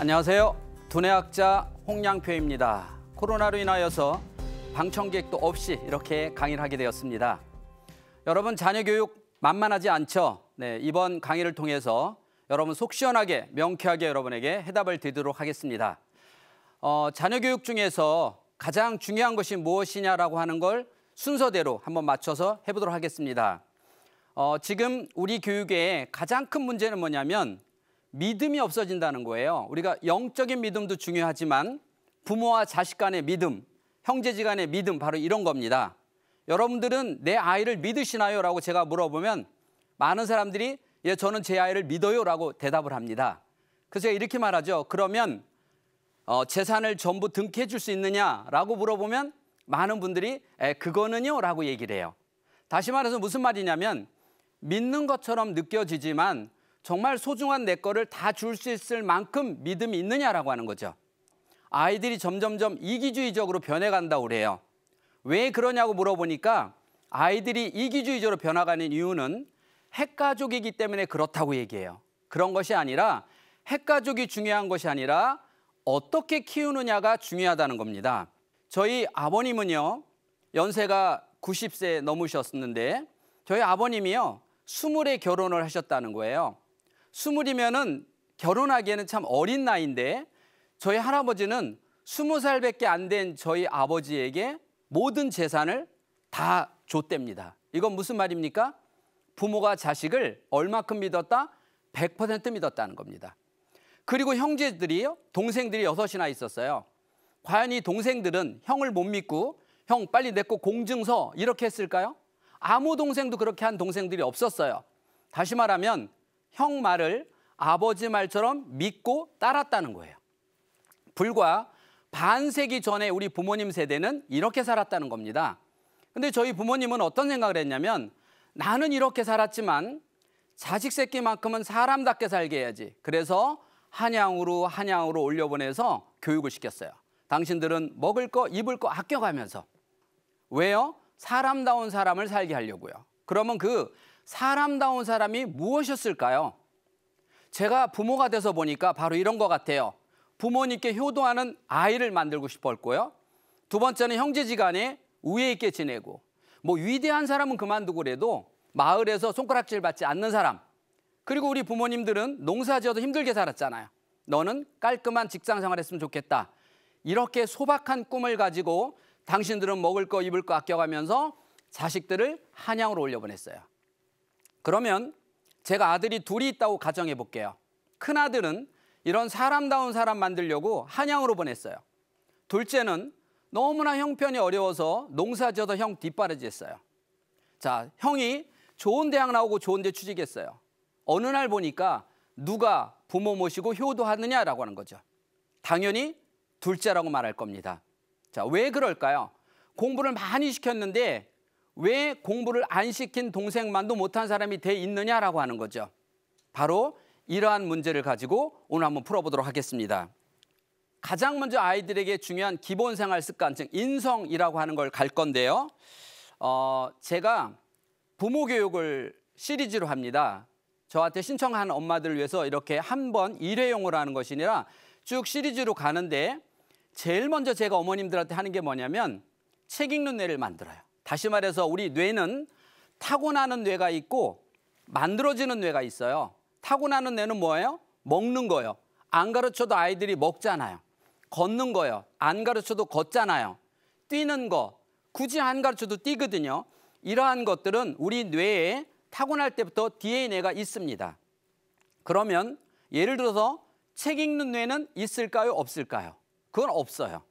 안녕하세요. 두뇌학자 홍양표입니다. 코로나로 인하여서 방청객도 없이 이렇게 강의를 하게 되었습니다. 여러분 자녀 교육 만만하지 않죠? 네, 이번 강의를 통해서 여러분 속 시원하게 명쾌하게 여러분에게 해답을 드리도록 하겠습니다. 어, 자녀 교육 중에서 가장 중요한 것이 무엇이냐라고 하는 걸 순서대로 한번 맞춰서 해보도록 하겠습니다. 어, 지금 우리 교육의 가장 큰 문제는 뭐냐면 믿음이 없어진다는 거예요. 우리가 영적인 믿음도 중요하지만 부모와 자식 간의 믿음, 형제지 간의 믿음 바로 이런 겁니다. 여러분들은 내 아이를 믿으시나요? 라고 제가 물어보면 많은 사람들이 예, 저는 제 아이를 믿어요 라고 대답을 합니다. 그래서 제가 이렇게 말하죠. 그러면 어, 재산을 전부 등기해 줄수 있느냐? 라고 물어보면 많은 분들이 에, 그거는요? 라고 얘기를 해요. 다시 말해서 무슨 말이냐면 믿는 것처럼 느껴지지만 정말 소중한 내 거를 다 줄 수 있을 만큼 믿음이 있느냐라고 하는 거죠. 아이들이 점점점 이기주의적으로 변해간다고 그래요. 왜 그러냐고 물어보니까 아이들이 이기주의적으로 변화가는 이유는 핵가족이기 때문에 그렇다고 얘기해요. 그런 것이 아니라 핵가족이 중요한 것이 아니라 어떻게 키우느냐가 중요하다는 겁니다. 저희 아버님은요, 연세가 90세 넘으셨는데 저희 아버님이요, 20에 결혼을 하셨다는 거예요. 스물이면은 결혼하기에는 참 어린 나이인데 저희 할아버지는 스무 살밖에 안 된 저희 아버지에게 모든 재산을 다 줬답니다. 이건 무슨 말입니까? 부모가 자식을 얼마큼 믿었다? 100% 믿었다는 겁니다. 그리고 형제들이요, 동생들이 여섯이나 있었어요. 과연 이 동생들은 형을 못 믿고 형 빨리 내거 공증서 이렇게 했을까요? 아무 동생도 그렇게 한 동생들이 없었어요. 다시 말하면 형 말을 아버지 말처럼 믿고 따랐다는 거예요. 불과 반세기 전에 우리 부모님 세대는 이렇게 살았다는 겁니다. 근데 저희 부모님은 어떤 생각을 했냐면 나는 이렇게 살았지만 자식 새끼만큼은 사람답게 살게 해야지. 그래서 한양으로 한양으로 올려보내서 교육을 시켰어요. 당신들은 먹을 거 입을 거 아껴가면서 왜요? 사람다운 사람을 살게 하려고요. 그러면 그 사람다운 사람이 무엇이었을까요? 제가 부모가 돼서 보니까 바로 이런 것 같아요. 부모님께 효도하는 아이를 만들고 싶었고요. 두 번째는 형제지간에 우애 있게 지내고 뭐 위대한 사람은 그만두고 그래도 마을에서 손가락질 받지 않는 사람 그리고 우리 부모님들은 농사지어도 힘들게 살았잖아요. 너는 깔끔한 직장 생활했으면 좋겠다. 이렇게 소박한 꿈을 가지고 당신들은 먹을 거 입을 거 아껴가면서 자식들을 한양으로 올려보냈어요. 그러면 제가 아들이 둘이 있다고 가정해 볼게요. 큰아들은 이런 사람다운 사람 만들려고 한양으로 보냈어요. 둘째는 너무나 형편이 어려워서 농사지어서 형 뒷바라지했어요. 자, 형이 좋은 대학 나오고 좋은 데 취직했어요. 어느 날 보니까 누가 부모 모시고 효도하느냐라고 하는 거죠. 당연히 둘째라고 말할 겁니다. 자, 왜 그럴까요? 공부를 많이 시켰는데 왜 공부를 안 시킨 동생만도 못한 사람이 돼 있느냐라고 하는 거죠. 바로 이러한 문제를 가지고 오늘 한번 풀어보도록 하겠습니다. 가장 먼저 아이들에게 중요한 기본 생활 습관, 즉 인성이라고 하는 걸 갈 건데요. 어, 제가 부모 교육을 시리즈로 합니다. 저한테 신청한 엄마들을 위해서 이렇게 한 번 일회용으로 하는 것이 아니라 쭉 시리즈로 가는데 제일 먼저 제가 어머님들한테 하는 게 뭐냐면 책 읽는 애를 만들어요. 다시 말해서 우리 뇌는 타고나는 뇌가 있고 만들어지는 뇌가 있어요. 타고나는 뇌는 뭐예요? 먹는 거예요. 안 가르쳐도 아이들이 먹잖아요. 걷는 거예요. 안 가르쳐도 걷잖아요. 뛰는 거 굳이 안 가르쳐도 뛰거든요. 이러한 것들은 우리 뇌에 타고날 때부터 DNA가 있습니다. 그러면 예를 들어서 책 읽는 뇌는 있을까요? 없을까요? 그건 없어요.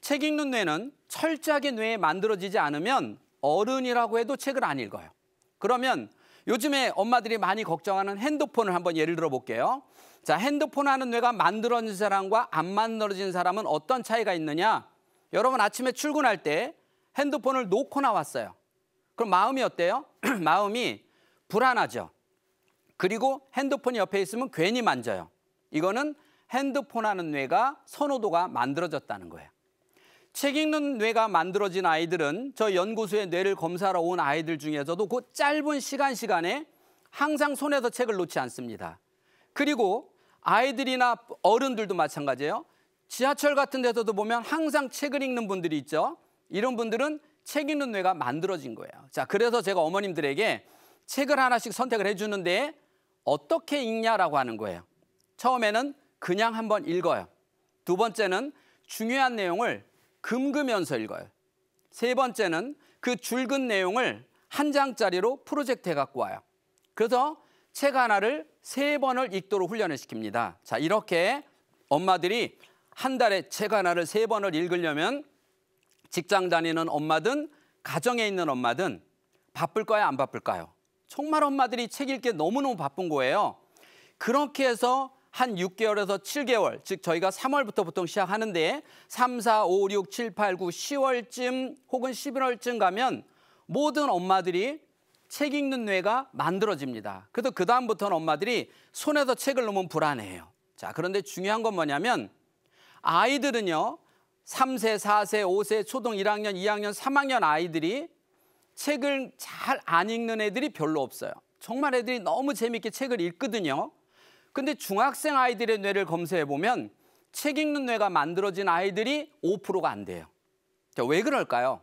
책 읽는 뇌는 철저하게 뇌에 만들어지지 않으면 어른이라고 해도 책을 안 읽어요. 그러면 요즘에 엄마들이 많이 걱정하는 핸드폰을 한번 예를 들어 볼게요. 자, 핸드폰 하는 뇌가 만들어진 사람과 안 만들어진 사람은 어떤 차이가 있느냐? 여러분 아침에 출근할 때 핸드폰을 놓고 나왔어요. 그럼 마음이 어때요? 마음이 불안하죠. 그리고 핸드폰이 옆에 있으면 괜히 만져요. 이거는 핸드폰 하는 뇌가 선호도가 만들어졌다는 거예요. 책 읽는 뇌가 만들어진 아이들은 저 연구소에 뇌를 검사하러 온 아이들 중에서도 그 짧은 시간 시간에 항상 손에서 책을 놓지 않습니다. 그리고 아이들이나 어른들도 마찬가지예요. 지하철 같은 데서도 보면 항상 책을 읽는 분들이 있죠. 이런 분들은 책 읽는 뇌가 만들어진 거예요. 자, 그래서 제가 어머님들에게 책을 하나씩 선택을 해주는데 어떻게 읽냐라고 하는 거예요. 처음에는 그냥 한번 읽어요. 두 번째는 중요한 내용을 금그면서 읽어요. 세 번째는 그 줄근 내용을 한 장짜리로 프로젝트 해갖고 와요. 그래서 책 하나를 세 번을 읽도록 훈련을 시킵니다. 자, 이렇게 엄마들이 한 달에 책 하나를 세 번을 읽으려면 직장 다니는 엄마든 가정에 있는 엄마든 바쁠까요? 안 바쁠까요? 정말 엄마들이 책 읽기에 너무너무 바쁜 거예요. 그렇게 해서 한 6개월에서 7개월, 즉 저희가 3월부터 보통 시작하는데 3, 4, 5, 6, 7, 8, 9, 10월쯤 혹은 11월쯤 가면 모든 엄마들이 책 읽는 뇌가 만들어집니다. 그래도그 다음부터는 엄마들이 손에서 책을 놓으면 불안해요. 자, 그런데 중요한 건 뭐냐면 아이들은요. 3세, 4세, 5세, 초등 1학년, 2학년, 3학년 아이들이 책을 잘 안 읽는 애들이 별로 없어요. 정말 애들이 너무 재미있게 책을 읽거든요. 근데 중학생 아이들의 뇌를 검사해 보면 책 읽는 뇌가 만들어진 아이들이 5%가 안 돼요. 자, 그러니까 왜 그럴까요?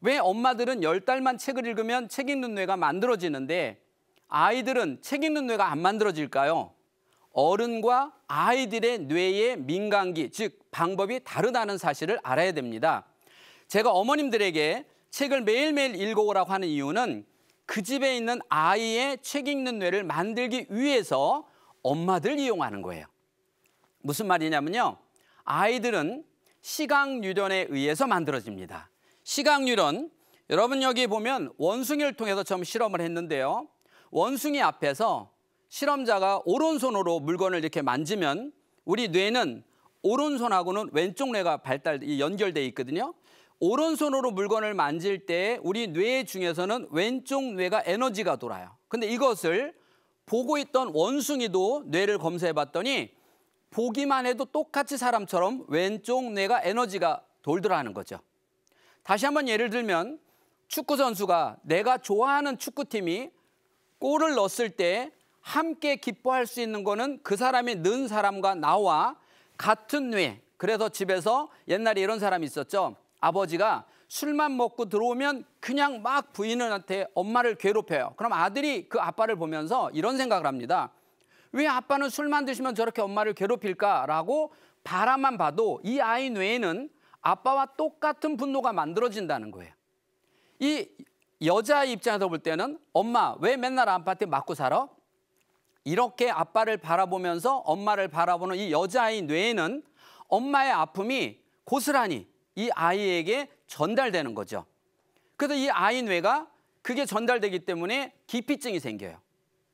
왜 엄마들은 1 0달만 책을 읽으면 책 읽는 뇌가 만들어지는데 아이들은 책 읽는 뇌가 안 만들어질까요? 어른과 아이들의 뇌의 민간기즉 방법이 다르다는 사실을 알아야 됩니다. 제가 어머님들에게 책을 매일매일 읽어오라고 하는 이유는 그 집에 있는 아이의 책 읽는 뇌를 만들기 위해서 엄마들 이용하는 거예요. 무슨 말이냐면요. 아이들은 시각유련에 의해서 만들어집니다. 시각유련, 여러분 여기 보면 원숭이를 통해서 처음 실험을 했는데요. 원숭이 앞에서 실험자가 오른손으로 물건을 이렇게 만지면 우리 뇌는 오른손하고는 왼쪽 뇌가 발달 연결돼 있거든요. 오른손으로 물건을 만질 때 우리 뇌 중에서는 왼쪽 뇌가 에너지가 돌아요. 근데 이것을 보고 있던 원숭이도 뇌를 검사해 봤더니 보기만 해도 똑같이 사람처럼 왼쪽 뇌가 에너지가 돌더라 하는 거죠. 다시 한번 예를 들면 축구 선수가 내가 좋아하는 축구팀이 골을 넣었을 때 함께 기뻐할 수 있는 거는 그 사람이 는 사람과 나와 같은 뇌. 그래서 집에서 옛날에 이런 사람이 있었죠. 아버지가 술만 먹고 들어오면 그냥 막 부인한테 엄마를 괴롭혀요. 그럼 아들이 그 아빠를 보면서 이런 생각을 합니다. 왜 아빠는 술만 드시면 저렇게 엄마를 괴롭힐까라고 바라만 봐도 이 아이 뇌에는 아빠와 똑같은 분노가 만들어진다는 거예요. 이 여자 입장에서 볼 때는 엄마 왜 맨날 아빠한테 맞고 살아? 이렇게 아빠를 바라보면서 엄마를 바라보는 이 여자아이 뇌에는 엄마의 아픔이 고스란히 이 아이에게 전달되는 거죠. 그래서 이아이뇌가 그게 전달되기 때문에 기피증이 생겨요.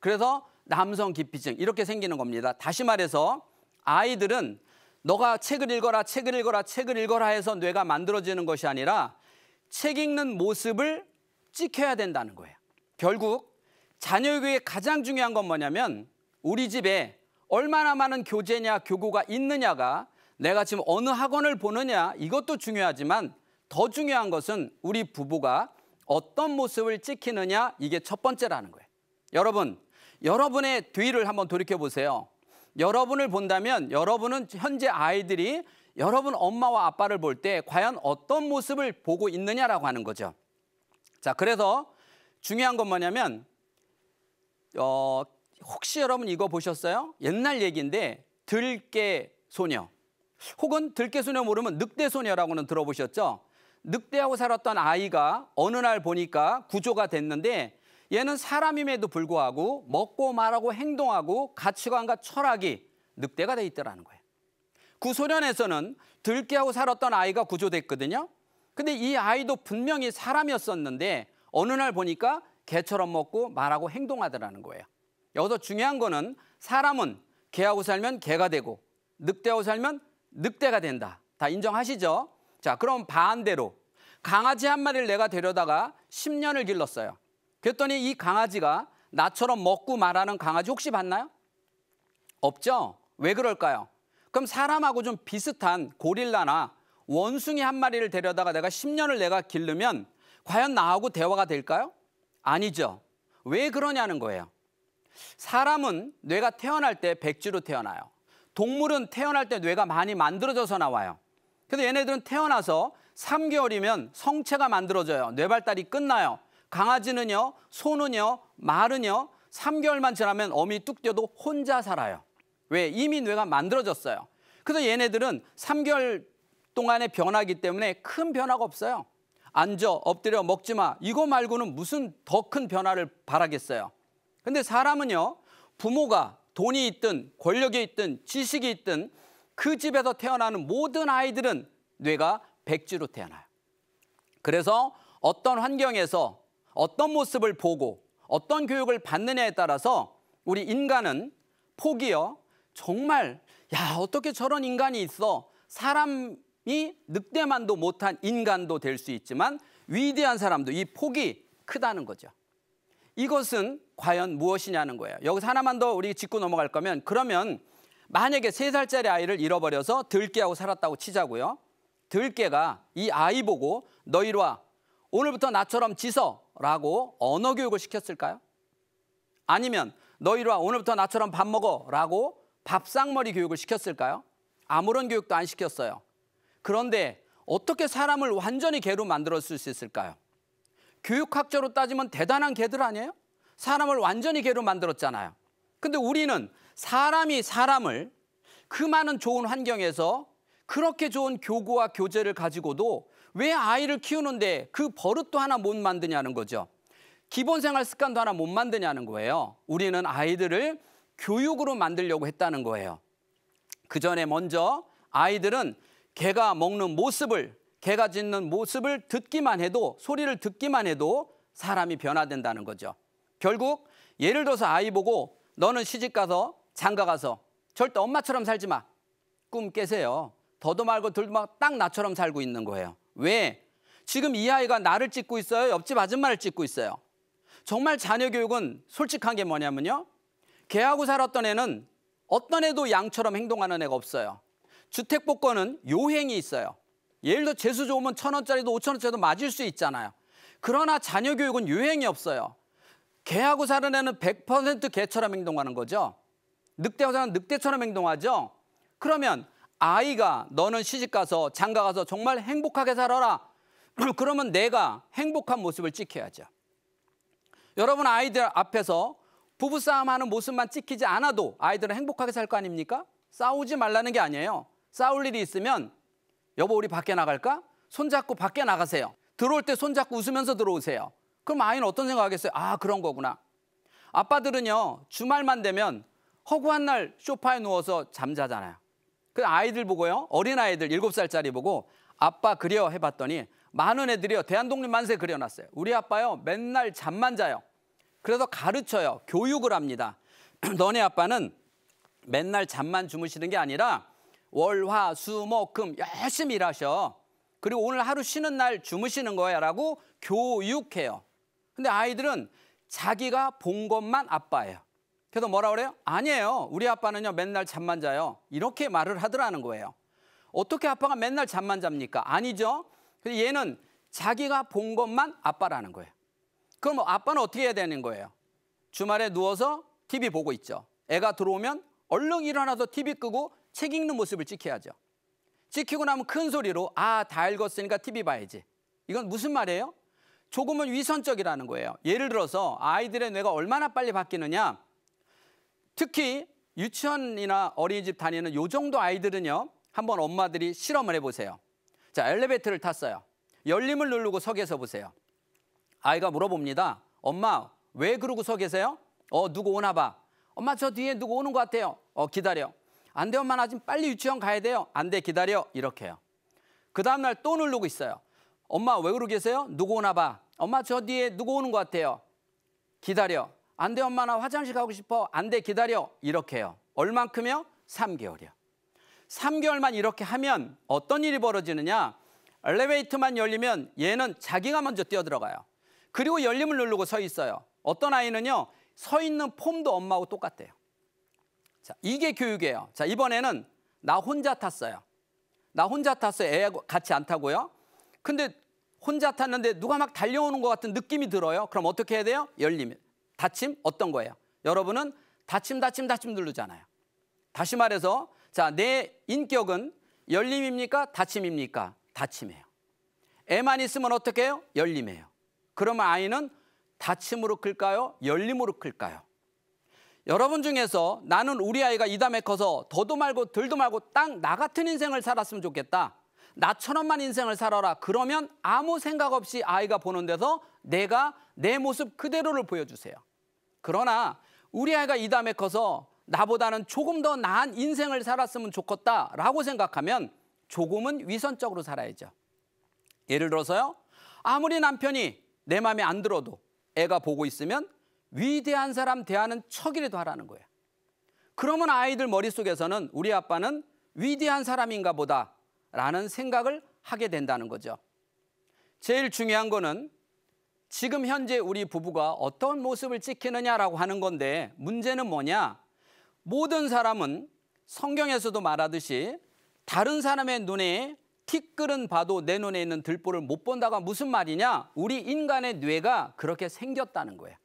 그래서 남성 기피증 이렇게 생기는 겁니다. 다시 말해서 아이들은 너가 책을 읽어라 책을 읽어라 책을 읽어라 해서 뇌가 만들어지는 것이 아니라 책 읽는 모습을 찍혀야 된다는 거예요. 결국 자녀교육의 가장 중요한 건 뭐냐면 우리 집에 얼마나 많은 교재냐 교구가 있느냐가 내가 지금 어느 학원을 보느냐 이것도 중요하지만 더 중요한 것은 우리 부부가 어떤 모습을 찍히느냐 이게 첫 번째라는 거예요. 여러분, 여러분의 뒤를 한번 돌이켜 보세요. 여러분을 본다면 여러분은 현재 아이들이 여러분 엄마와 아빠를 볼 때 과연 어떤 모습을 보고 있느냐라고 하는 거죠. 자, 그래서 중요한 건 뭐냐면 어, 혹시 여러분 이거 보셨어요? 옛날 얘기인데 들깨 소녀 혹은 들깨 소녀 모르면 늑대 소녀라고는 들어보셨죠? 늑대하고 살았던 아이가 어느 날 보니까 구조가 됐는데 얘는 사람임에도 불구하고 먹고 말하고 행동하고 가치관과 철학이 늑대가 돼 있더라는 거예요. 구소련에서는 들깨하고 살았던 아이가 구조됐거든요. 근데 이 아이도 분명히 사람이었었는데 어느 날 보니까 개처럼 먹고 말하고 행동하더라는 거예요. 여기서 중요한 거는 사람은 개하고 살면 개가 되고 늑대하고 살면 늑대가 된다. 다 인정하시죠? 자, 그럼 반대로 강아지 한 마리를 내가 데려다가 10년을 길렀어요. 그랬더니 이 강아지가 나처럼 먹고 말하는 강아지 혹시 봤나요? 없죠? 왜 그럴까요? 그럼 사람하고 좀 비슷한 고릴라나 원숭이 한 마리를 데려다가 내가 10년을 내가 기르면 과연 나하고 대화가 될까요? 아니죠. 왜 그러냐는 거예요. 사람은 뇌가 태어날 때 백지로 태어나요. 동물은 태어날 때 뇌가 많이 만들어져서 나와요. 근데 얘네들은 태어나서 3개월이면 성체가 만들어져요. 뇌발달이 끝나요. 강아지는요, 소는요, 말은요, 3개월만 지나면 어미 뚝 뛰어도 혼자 살아요. 왜? 이미 뇌가 만들어졌어요. 그래서 얘네들은 3개월 동안의 변화기 때문에 큰 변화가 없어요. 앉아, 엎드려, 먹지 마. 이거 말고는 무슨 더 큰 변화를 바라겠어요. 근데 사람은요, 부모가 돈이 있든 권력이 있든 지식이 있든 그 집에서 태어나는 모든 아이들은 뇌가 백지로 태어나요. 그래서 어떤 환경에서 어떤 모습을 보고 어떤 교육을 받느냐에 따라서 우리 인간은 포기여 정말 야 어떻게 저런 인간이 있어 사람이 늑대만도 못한 인간도 될 수 있지만 위대한 사람도 이 폭이 크다는 거죠. 이것은 과연 무엇이냐는 거예요. 여기서 하나만 더 우리 짚고 넘어갈 거면 그러면 만약에 세살짜리 아이를 잃어버려서 들깨하고 살았다고 치자고요. 들깨가 이 아이 보고 너희로 와. 오늘부터 나처럼 지서라고 언어 교육을 시켰을까요? 아니면 너희로 와. 오늘부터 나처럼 밥 먹어라고 밥상머리 교육을 시켰을까요? 아무런 교육도 안 시켰어요. 그런데 어떻게 사람을 완전히 개로 만들었을 수 있을까요? 교육학적으로 따지면 대단한 개들 아니에요? 사람을 완전히 개로 만들었잖아요. 근데 우리는 사람이 사람을 그 많은 좋은 환경에서 그렇게 좋은 교구와 교재를 가지고도 왜 아이를 키우는데 그 버릇도 하나 못 만드냐는 거죠. 기본 생활 습관도 하나 못 만드냐는 거예요. 우리는 아이들을 교육으로 만들려고 했다는 거예요. 그 전에 먼저 아이들은 개가 먹는 모습을, 개가 짖는 모습을 듣기만 해도, 소리를 듣기만 해도 사람이 변화된다는 거죠. 결국 예를 들어서 아이 보고 너는 시집가서 장가 가서 절대 엄마처럼 살지 마. 꿈 깨세요. 더도 말고 들도 막 딱 나처럼 살고 있는 거예요. 왜? 지금 이 아이가 나를 찍고 있어요. 옆집 아줌마를 찍고 있어요. 정말 자녀 교육은 솔직한 게 뭐냐면요. 개하고 살았던 애는 어떤 애도 양처럼 행동하는 애가 없어요. 주택 복권은 요행이 있어요. 예를 들어 재수 좋으면 천 원짜리도 오천 원짜리도 맞을 수 있잖아요. 그러나 자녀 교육은 요행이 없어요. 개하고 사는 애는 100% 개처럼 행동하는 거죠. 늑대화자는 늑대처럼 행동하죠. 그러면 아이가 너는 시집가서 장가가서 정말 행복하게 살아라. 그러면 내가 행복한 모습을 찍혀야죠. 여러분 아이들 앞에서 부부싸움 하는 모습만 찍히지 않아도 아이들은 행복하게 살 거 아닙니까? 싸우지 말라는 게 아니에요. 싸울 일이 있으면 여보 우리 밖에 나갈까? 손잡고 밖에 나가세요. 들어올 때 손잡고 웃으면서 들어오세요. 그럼 아이는 어떤 생각하겠어요? 아 그런 거구나. 아빠들은요 주말만 되면 허구한 날쇼파에 누워서 잠자잖아요. 그 아이들 보고요. 어린아이들 7살짜리 보고 아빠 그려 해봤더니 많은 애들이요. 대한독립 만세 그려놨어요. 우리 아빠요. 맨날 잠만 자요. 그래서 가르쳐요. 교육을 합니다. 너네 아빠는 맨날 잠만 주무시는 게 아니라 월, 화, 수, 목, 금 열심히 일하셔. 그리고 오늘 하루 쉬는 날 주무시는 거야 라고 교육해요. 근데 아이들은 자기가 본 것만 아빠예요. 그래도 뭐라 그래요? 아니에요. 우리 아빠는요, 맨날 잠만 자요. 이렇게 말을 하더라는 거예요. 어떻게 아빠가 맨날 잠만 잡니까? 아니죠. 그래서 얘는 자기가 본 것만 아빠라는 거예요. 그럼 뭐 아빠는 어떻게 해야 되는 거예요? 주말에 누워서 TV 보고 있죠. 애가 들어오면 얼른 일어나서 TV 끄고 책 읽는 모습을 찍혀야죠. 찍히고 나면 큰 소리로 아, 다 읽었으니까 TV 봐야지. 이건 무슨 말이에요? 조금은 위선적이라는 거예요. 예를 들어서 아이들의 뇌가 얼마나 빨리 바뀌느냐. 특히 유치원이나 어린이집 다니는 요 정도 아이들은요. 한번 엄마들이 실험을 해보세요. 자, 엘리베이터를 탔어요. 열림을 누르고 서 계서 보세요. 아이가 물어봅니다. 엄마, 왜 그러고 서 계세요? 어, 누구 오나 봐. 엄마, 저 뒤에 누구 오는 것 같아요. 어, 기다려. 안 돼, 엄마, 나 지금 빨리 유치원 가야 돼요. 안 돼, 기다려. 이렇게요. 그 다음날 또 누르고 있어요. 엄마, 왜 그러고 계세요? 누구 오나 봐. 엄마, 저 뒤에 누구 오는 것 같아요. 기다려. 안돼 엄마 나 화장실 가고 싶어. 안돼 기다려. 이렇게 해요. 얼만큼이요? 3개월이요. 3개월만 이렇게 하면 어떤 일이 벌어지느냐? 엘리베이터만 열리면 얘는 자기가 먼저 뛰어들어가요. 그리고 열림을 누르고 서 있어요. 어떤 아이는요. 서 있는 폼도 엄마하고 똑같대요. 자, 이게 교육이에요. 자, 이번에는 나 혼자 탔어요. 나 혼자 탔어요. 애하고 같이 안 타고요. 근데 혼자 탔는데 누가 막 달려오는 것 같은 느낌이 들어요. 그럼 어떻게 해야 돼요? 열리면 다침 어떤 거예요? 여러분은 다침 다침 다침 누르잖아요. 다시 말해서 자, 내 인격은 열림입니까? 다침입니까? 다침이에요. 애만 있으면 어떻게 해요? 열림해요. 그러면 아이는 다침으로 클까요? 열림으로 클까요? 여러분 중에서 나는 우리 아이가 이담에 커서 더도 말고 덜도 말고 딱 나 같은 인생을 살았으면 좋겠다. 나처럼만 인생을 살아라. 그러면 아무 생각 없이 아이가 보는 데서 내가 내 모습 그대로를 보여주세요. 그러나 우리 아이가 이 다음에 커서 나보다는 조금 더 나은 인생을 살았으면 좋겠다라고 생각하면 조금은 위선적으로 살아야죠. 예를 들어서요. 아무리 남편이 내 마음에 안 들어도 애가 보고 있으면 위대한 사람 대하는 척이라도 하라는 거예요 그러면 아이들 머릿속에서는 우리 아빠는 위대한 사람인가 보다라는 생각을 하게 된다는 거죠. 제일 중요한 거는 지금 현재 우리 부부가 어떤 모습을 찍히느냐라고 하는 건데 문제는 뭐냐? 모든 사람은 성경에서도 말하듯이 다른 사람의 눈에 티끌은 봐도 내 눈에 있는 들보를 못 본다가 무슨 말이냐? 우리 인간의 뇌가 그렇게 생겼다는 거야.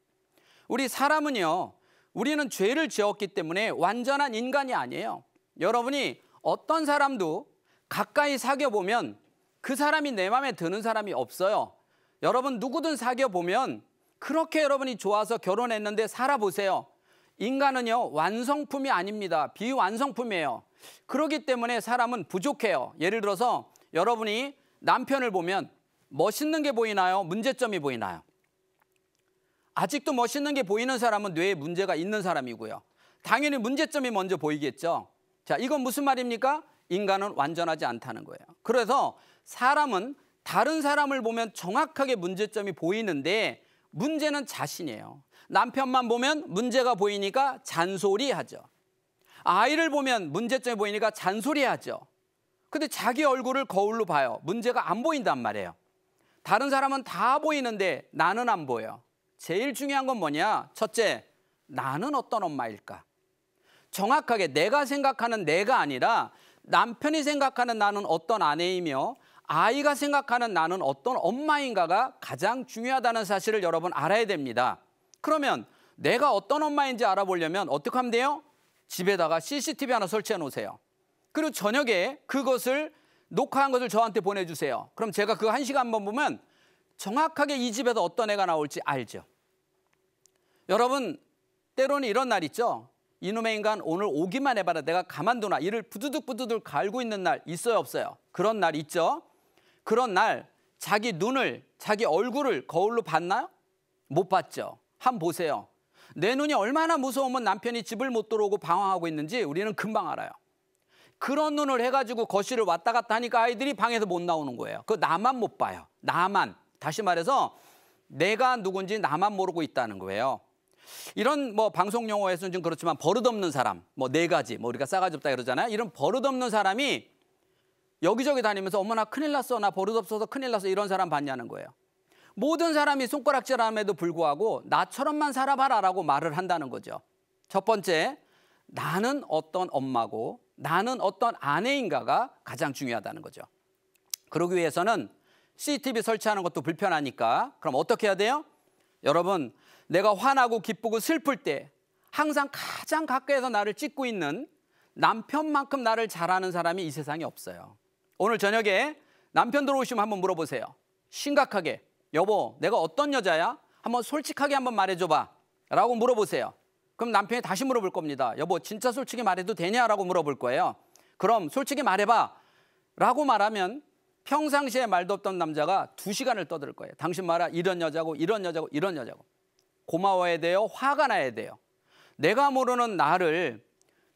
우리 사람은요, 우리는 죄를 지었기 때문에 완전한 인간이 아니에요. 여러분이 어떤 사람도 가까이 사귀어보면 그 사람이 내 마음에 드는 사람이 없어요. 여러분 누구든 사귀어 보면 그렇게 여러분이 좋아서 결혼했는데 살아보세요. 인간은요 완성품이 아닙니다. 비완성품이에요. 그렇기 때문에 사람은 부족해요. 예를 들어서 여러분이 남편을 보면 멋있는 게 보이나요? 문제점이 보이나요? 아직도 멋있는 게 보이는 사람은 뇌에 문제가 있는 사람이고요. 당연히 문제점이 먼저 보이겠죠. 자, 이건 무슨 말입니까? 인간은 완전하지 않다는 거예요. 그래서 사람은 다른 사람을 보면 정확하게 문제점이 보이는데 문제는 자신이에요. 남편만 보면 문제가 보이니까 잔소리하죠. 아이를 보면 문제점이 보이니까 잔소리하죠. 근데 자기 얼굴을 거울로 봐요. 문제가 안 보인단 말이에요. 다른 사람은 다 보이는데 나는 안 보여. 제일 중요한 건 뭐냐? 첫째, 나는 어떤 엄마일까? 정확하게 내가 생각하는 내가 아니라 남편이 생각하는 나는 어떤 아내이며 아이가 생각하는 나는 어떤 엄마인가가 가장 중요하다는 사실을 여러분 알아야 됩니다. 그러면 내가 어떤 엄마인지 알아보려면 어떻게 하면 돼요? 집에다가 CCTV 하나 설치해 놓으세요. 그리고 저녁에 그것을 녹화한 것을 저한테 보내주세요. 그럼 제가 그 한 시간만 보면 정확하게 이 집에서 어떤 애가 나올지 알죠. 여러분 때로는 이런 날 있죠. 이놈의 인간 오늘 오기만 해봐라 내가 가만두나 이를 부두둑부두둑 갈고 있는 날 있어요 없어요? 그런 날 있죠. 그런 날 자기 눈을 자기 얼굴을 거울로 봤나요? 못 봤죠. 한 보세요. 내 눈이 얼마나 무서우면 남편이 집을 못 들어오고 방황하고 있는지 우리는 금방 알아요. 그런 눈을 해가지고 거실을 왔다 갔다 하니까 아이들이 방에서 못 나오는 거예요. 그 나만 못 봐요. 나만. 다시 말해서 내가 누군지 나만 모르고 있다는 거예요. 이런 뭐 방송 용어에서는 좀 그렇지만 버릇없는 사람, 뭐 네 가지, 뭐 우리가 싸가지 없다 그러잖아요. 이런 버릇없는 사람이 여기저기 다니면서 어머나 큰일 났어 나 버릇없어서 큰일 났어 이런 사람 봤냐는 거예요. 모든 사람이 손가락질함에도 불구하고 나처럼만 살아봐라라고 말을 한다는 거죠. 첫 번째, 나는 어떤 엄마고 나는 어떤 아내인가가 가장 중요하다는 거죠. 그러기 위해서는 CCTV 설치하는 것도 불편하니까 그럼 어떻게 해야 돼요? 여러분, 내가 화나고 기쁘고 슬플 때 항상 가장 가까이서 에 나를 찍고 있는 남편만큼 나를 잘하는 사람이 이 세상에 없어요. 오늘 저녁에 남편 들어오시면 한번 물어보세요. 심각하게 여보 내가 어떤 여자야? 한번 솔직하게 한번 말해줘봐 라고 물어보세요. 그럼 남편이 다시 물어볼 겁니다. 여보 진짜 솔직히 말해도 되냐라고 물어볼 거예요. 그럼 솔직히 말해봐 라고 말하면 평상시에 말도 없던 남자가 두 시간을 떠들 거예요. 당신 말아 이런 여자고 이런 여자고 이런 여자고 고마워야 돼요. 화가 나야 돼요. 내가 모르는 나를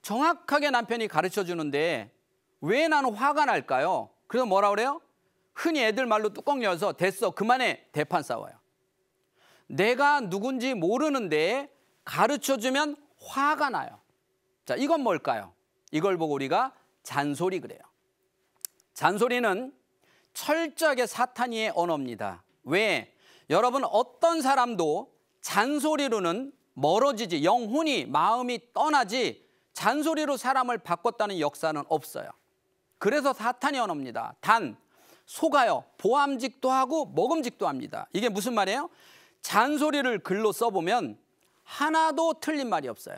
정확하게 남편이 가르쳐 주는데 왜 나는 화가 날까요? 그래서 뭐라 그래요? 흔히 애들 말로 뚜껑 열어서 됐어 그만해 대판 싸워요. 내가 누군지 모르는데 가르쳐주면 화가 나요. 자 이건 뭘까요? 이걸 보고 우리가 잔소리 그래요. 잔소리는 철저하게 사탄이의 언어입니다. 왜? 여러분 어떤 사람도 잔소리로는 멀어지지 영혼이 마음이 떠나지 잔소리로 사람을 바꿨다는 역사는 없어요. 그래서 사탄이 어입니다 단, 속아요. 보암직도 하고 먹음직도 합니다. 이게 무슨 말이에요? 잔소리를 글로 써보면 하나도 틀린 말이 없어요.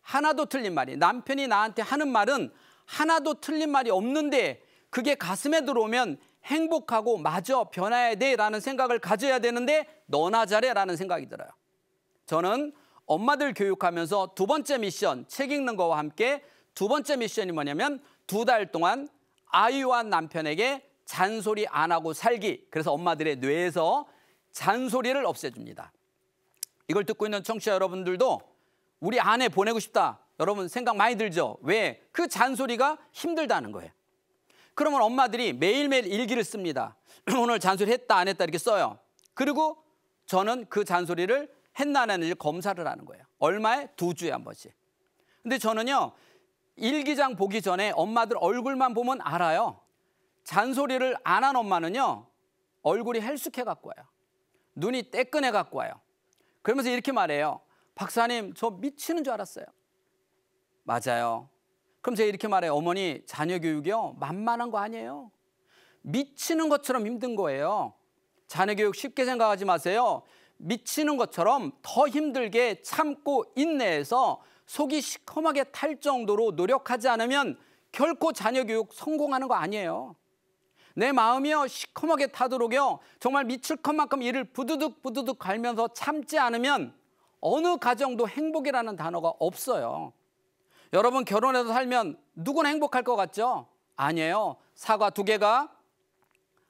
하나도 틀린 말이. 남편이 나한테 하는 말은 하나도 틀린 말이 없는데 그게 가슴에 들어오면 행복하고 마저 변해야 돼라는 생각을 가져야 되는데 너나 잘해라는 생각이 들어요. 저는 엄마들 교육하면서 두 번째 미션 책 읽는 거와 함께 두 번째 미션이 뭐냐면 두 달 동안 아이와 남편에게 잔소리 안 하고 살기. 그래서 엄마들의 뇌에서 잔소리를 없애줍니다. 이걸 듣고 있는 청취자 여러분들도 우리 아내 보내고 싶다. 여러분 생각 많이 들죠? 왜? 그 잔소리가 힘들다는 거예요. 그러면 엄마들이 매일매일 일기를 씁니다. 오늘 잔소리 했다 안 했다 이렇게 써요. 그리고 저는 그 잔소리를 했나 안 했는지 검사를 하는 거예요. 얼마에? 두 주에 한 번씩. 근데 저는요 일기장 보기 전에 엄마들 얼굴만 보면 알아요. 잔소리를 안 한 엄마는요. 얼굴이 헬쑥해 갖고 와요. 눈이 떼끈해 갖고 와요. 그러면서 이렇게 말해요. 박사님, 저 미치는 줄 알았어요. 맞아요. 그럼 제가 이렇게 말해요. 어머니, 자녀 교육이요. 만만한 거 아니에요. 미치는 것처럼 힘든 거예요. 자녀 교육 쉽게 생각하지 마세요. 미치는 것처럼 더 힘들게 참고 인내해서 속이 시커멓게 탈 정도로 노력하지 않으면 결코 자녀 교육 성공하는 거 아니에요. 내 마음이요 시커멓게 타도록요 정말 미칠 것만큼 이를 부두둑 부두둑 갈면서 참지 않으면 어느 가정도 행복이라는 단어가 없어요. 여러분 결혼해서 살면 누구나 행복할 것 같죠? 아니에요. 사과 두 개가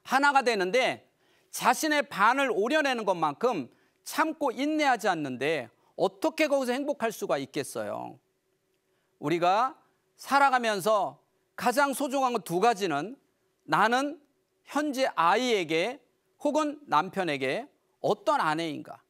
하나가 되는데 자신의 반을 오려내는 것만큼 참고 인내하지 않는데 어떻게 거기서 행복할 수가 있겠어요? 우리가 살아가면서 가장 소중한 건 두 가지는 나는 현재 아이에게 혹은 남편에게 어떤 아내인가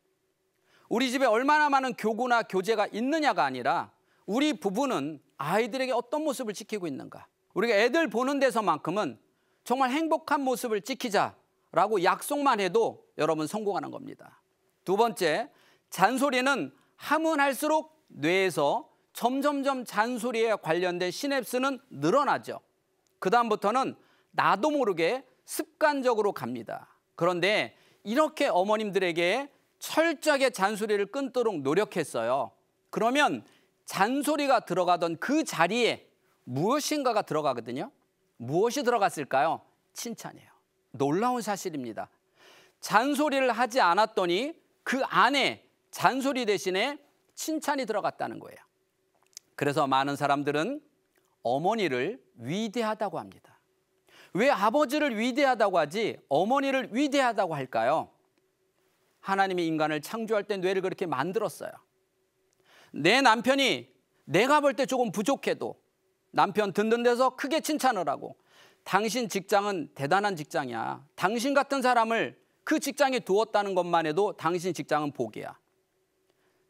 우리 집에 얼마나 많은 교구나 교재가 있느냐가 아니라 우리 부부는 아이들에게 어떤 모습을 지키고 있는가 우리가 애들 보는 데서만큼은 정말 행복한 모습을 지키자라고 약속만 해도 여러분 성공하는 겁니다 두 번째 잔소리는 하면 할수록 뇌에서 점점점 잔소리에 관련된 시냅스는 늘어나죠. 그 다음부터는 나도 모르게 습관적으로 갑니다. 그런데 이렇게 어머님들에게 철저하게 잔소리를 끊도록 노력했어요. 그러면 잔소리가 들어가던 그 자리에 무엇인가가 들어가거든요. 무엇이 들어갔을까요? 칭찬이에요. 놀라운 사실입니다. 잔소리를 하지 않았더니 그 안에 잔소리 대신에 칭찬이 들어갔다는 거예요. 그래서 많은 사람들은 어머니를 위대하다고 합니다. 왜 아버지를 위대하다고 하지 어머니를 위대하다고 할까요? 하나님이 인간을 창조할 때 뇌를 그렇게 만들었어요. 내 남편이 내가 볼 때 조금 부족해도 남편 듣는 데서 크게 칭찬을 하고 당신 직장은 대단한 직장이야. 당신 같은 사람을 그 직장에 두었다는 것만 해도 당신 직장은 복이야.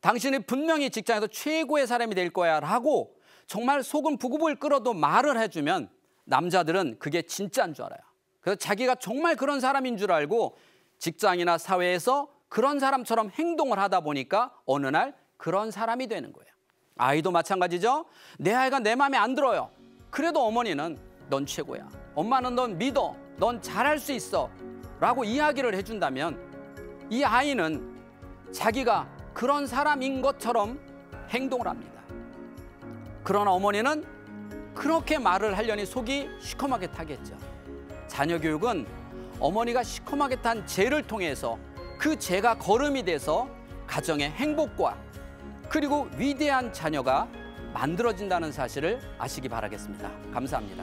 당신이 분명히 직장에서 최고의 사람이 될 거야 라고 정말 속은 부급을 끌어도 말을 해주면 남자들은 그게 진짜인 줄 알아요. 그래서 자기가 정말 그런 사람인 줄 알고 직장이나 사회에서 그런 사람처럼 행동을 하다 보니까 어느 날 그런 사람이 되는 거예요. 아이도 마찬가지죠. 내 아이가 내 마음에 안 들어요. 그래도 어머니는 넌 최고야. 엄마는 넌 믿어. 넌 잘할 수 있어. 라고 이야기를 해준다면 이 아이는 자기가 그런 사람인 것처럼 행동을 합니다. 그러나 어머니는 그렇게 말을 하려니 속이 시커멓게 타겠죠. 자녀 교육은 어머니가 시커멓게 탄 죄를 통해서 그 죄가 거름이 돼서 가정의 행복과 그리고 위대한 자녀가 만들어진다는 사실을 아시기 바라겠습니다. 감사합니다.